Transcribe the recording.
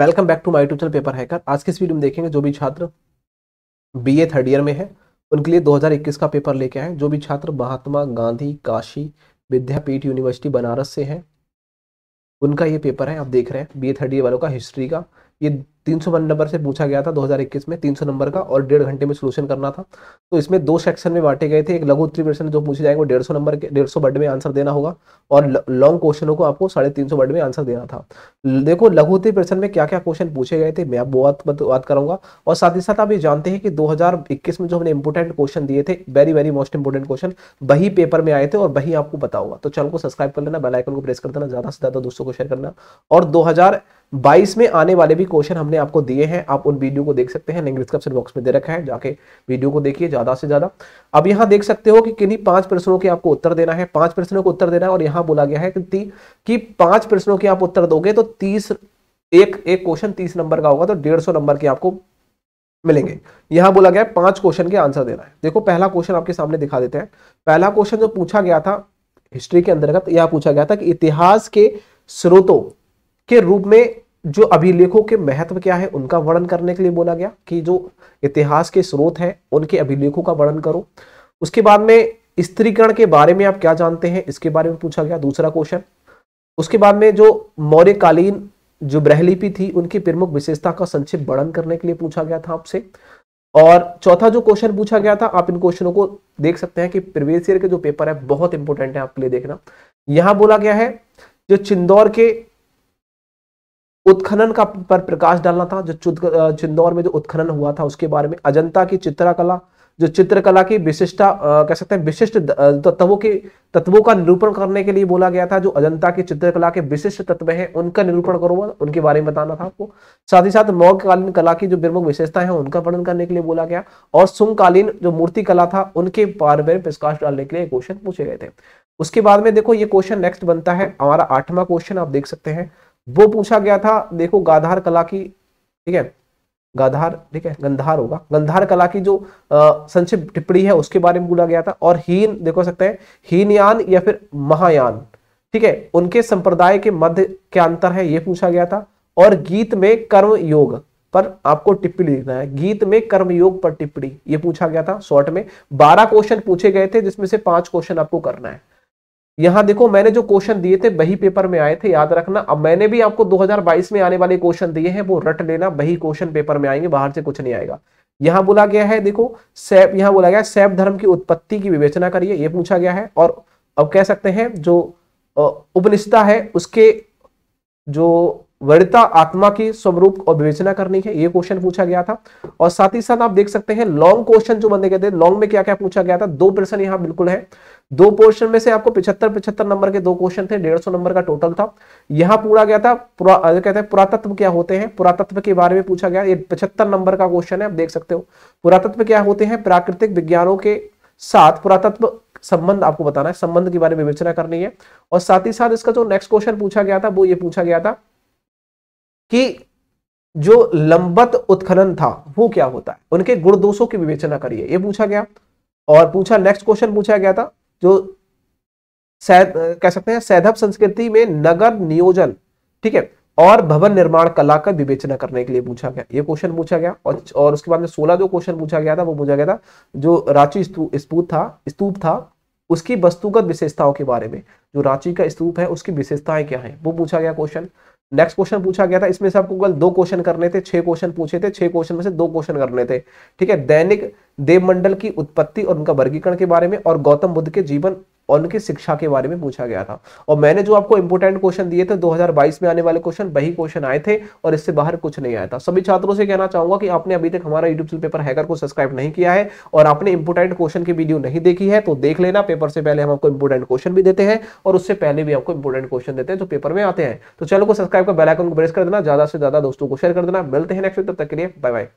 welcome back to my YouTube channel paper hacker आज के इस वीडियो में देखेंगे जो भी छात्र बीए थर्ड ईयर में है उनके लिए 2021 का पेपर लेके आए जो भी छात्र महात्मा गांधी काशी विद्यापीठ यूनिवर्सिटी बनारस से हैं उनका ये पेपर है आप देख रहे हैं बीए थर्ड ईयर वालों का हिस्ट्री का ये सौ नंबर से पूछा गया था 2021 में 300 नंबर का और डेढ़ घंटे में सोल्यूशन करना था तो इसमें दो सेक्शन में बांटे गए थे एक लघु उत्तरी प्रश्न जो पूछे जाएंगे डेढ़ सौ नंबर के डेढ़ सौ वर्ड में आंसर देना होगा और लॉन्ग क्वेश्चनों को आपको साढ़े तीन सौ वर्ड में आंसर देना था देखो लघु उत्तरी प्रश्न में क्या क्या क्वेश्चन पूछे गए थे मैं आप बहुत बात करूंगा और साथ ही साथ आप ये जानते हैं कि दो में जो हमने इंपोर्टेंट क्वेश्चन दिए थे very very most important question वही पेपर में आए थे और वही आपको पता होगा तो चैनल को सब्सक्राइब कर लेना बेलाइकन को प्रेस कर देना ज्यादा से ज्यादा दोस्तों को शेयर करना और दो में आने वाले भी क्वेश्चन हमने मैंने आपको दिए हैं आप उन वीडियो को देख सकते हैं लिंक डिस्क्रिप्शन बॉक्स में दे रखा है जाके वीडियो को देखिए ज़्यादा से ज़्यादा अब यहाँ देख सकते हो कि किन्हीं पांच प्रश्नों के आपको उत्तर देना है पांच प्रश्नों को उत्तर देना है और यहाँ बोला गया है कि, कि पांच प्रश्नों के आप उत्तर दोगे तो तीस एक एक क्वेश्चन तीस नंबर का होगा तो डेढ़ नंबर के आपको मिलेंगे यहां बोला गया है पांच क्वेश्चन के आंसर देना है देखो पहला क्वेश्चन आपके सामने दिखा देते हैं पहला क्वेश्चन जो पूछा गया था हिस्ट्री के अंतर्गत यह पूछा गया था कि इतिहास के स्रोतों के रूप में जो अभिलेखों के महत्व क्या है उनका वर्णन करने के लिए बोला गया कि जो इतिहास के स्रोत हैं उनके अभिलेखों का वर्णन करो उसके बाद में स्त्रीकरण के बारे में आप क्या जानते हैं इसके बारे में पूछा गया दूसरा क्वेश्चन उसके बाद में जो मौर्यकालीन जो ब्रहलिपि थी उनकी प्रमुख विशेषता का संक्षिप्त वर्णन करने के लिए पूछा गया था आपसे और चौथा जो क्वेश्चन पूछा गया था आप इन क्वेश्चनों को देख सकते हैं कि प्रीवियस के जो पेपर है बहुत इंपॉर्टेंट है आपके लिए देखना यहाँ बोला गया है जो चिंदौर के उत्खनन का पर प्रकाश डालना था जो चिंदौर में जो उत्खनन हुआ था उसके बारे में अजंता की चित्रकला जो चित्रकला की विशिष्टता कह सकते हैं विशिष्ट तत्वों के तत्वों का निरूपण करने के लिए बोला गया था जो अजंता की चित्रकला के विशिष्ट तत्व हैं उनका निरूपण करो उनके बारे में बताना था आपको साथ ही साथ मौकालीन कला की जो प्रमुख विशेषताएं हैं उनका वर्णन करने के लिए बोला गया और सुमकालीन जो मूर्ति कला था उनके बारे में प्रकाश डालने के लिए क्वेश्चन पूछे गए थे उसके बाद में देखो ये क्वेश्चन नेक्स्ट बनता है हमारा आठवां क्वेश्चन आप देख सकते हैं वो पूछा गया था देखो गाधार कला की ठीक है गाधार ठीक है गंधार होगा गंधार कला की जो संक्षिप्त टिप्पणी है उसके बारे में बोला गया था और हीन देखो सकते हैं हीनयान या फिर महायान ठीक है उनके संप्रदाय के मध्य क्या अंतर है ये पूछा गया था और गीत में कर्म योग पर आपको टिप्पणी लिखना है गीत में कर्म योग पर टिप्पणी ये पूछा गया था शॉर्ट में बारह क्वेश्चन पूछे गए थे जिसमें से पांच क्वेश्चन आपको करना है यहां देखो मैंने जो क्वेश्चन दिए थे वही पेपर में आए थे याद रखना अब मैंने भी आपको 2022 में आने वाले क्वेश्चन दिए हैं वो रट लेना वही क्वेश्चन पेपर में आएंगे बाहर से कुछ नहीं आएगा यहां बोला गया है देखो सैप यहां बोला गया सैप धर्म की उत्पत्ति की विवेचना करिए ये पूछा गया है और अब कह सकते हैं जो उपनिष्ठा है उसके जो वरिता आत्मा के स्वरूप और विवेचना करनी है ये क्वेश्चन पूछा गया था और साथ ही साथ आप देख सकते हैं लॉन्ग क्वेश्चन जो बंदे कहते हैं लॉन्ग में क्या क्या पूछा गया था दो प्रश्न यहाँ बिल्कुल है दो पोर्शन में से आपको पिछहत्तर पिछहत्तर नंबर के दो क्वेश्चन थे डेढ़ सौ नंबर का टोटल था यहाँ पूरा गया था पुरा, कहते हैं पुरातत्व क्या होते हैं पुरातत्व के बारे में पूछा गया ये पिछहत्तर नंबर का क्वेश्चन है आप देख सकते हो पुरातत्व क्या होते हैं प्राकृतिक विज्ञानों के साथ पुरातत्व संबंध आपको बताना है संबंध के बारे में विवेचना करनी है और साथ ही साथ इसका जो नेक्स्ट क्वेश्चन पूछा गया था वो ये पूछा गया था कि जो लंबत उत्खनन था वो क्या होता है उनके गुण दोषों की विवेचना करिए ये पूछा गया और पूछा नेक्स्ट क्वेश्चन पूछा गया था जो सैद कह सकते हैं सैधव संस्कृति में नगर नियोजन ठीक है और भवन निर्माण कला का विवेचना करने के लिए पूछा गया ये क्वेश्चन पूछा गया और, और उसके बाद में सोलह जो क्वेश्चन पूछा गया था वो पूछा गया था जो रांची स्तूप था स्तूप था उसकी वस्तुगत विशेषताओं के बारे में जो रांची का स्तूप है उसकी विशेषताएं क्या है वो पूछा गया क्वेश्चन नेक्स्ट क्वेश्चन पूछा गया था इसमें से आपको कल दो क्वेश्चन करने थे छह क्वेश्चन पूछे थे छह क्वेश्चन में से दो क्वेश्चन करने थे ठीक है दैनिक देवमंडल की उत्पत्ति और उनका वर्गीकरण के बारे में और गौतम बुद्ध के जीवन और उनकी शिक्षा के बारे में पूछा गया था और मैंने जो आपको इंपोर्टेंट क्वेश्चन दिए थे 2022 में आने वाले क्वेश्चन वही क्वेश्चन आए थे और इससे बाहर कुछ नहीं आया था सभी छात्रों से कहना चाहूंगा कि आपने अभी तक हमारा यूट्यूब चैनल पेपर हैकर को सब्सक्राइब नहीं किया है और आपने इंपोर्टेंट क्वेश्चन की वीडियो नहीं देखी है तो देख लेना पेपर से पहले हम आपको इंपोर्टेंट क्वेश्चन भी देते हैं और उससे पहले भी आपको इंपोर्टेंट क्वेश्चन देते हैं जो पेपर में आते हैं तो चैनल को सब्सक्राइब कर बेलाइकन को प्रेस कर देना ज्यादा से ज्यादा दोस्तों को शेयर कर देना मिलते हैं नेक्स्ट तब तक के लिए बाय बाय